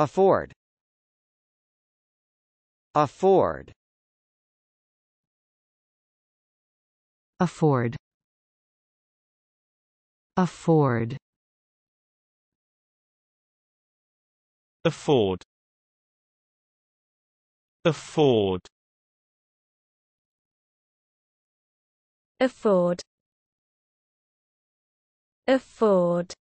Afford. Afford. Afford. Afford. Afford. Afford. Afford. Afford.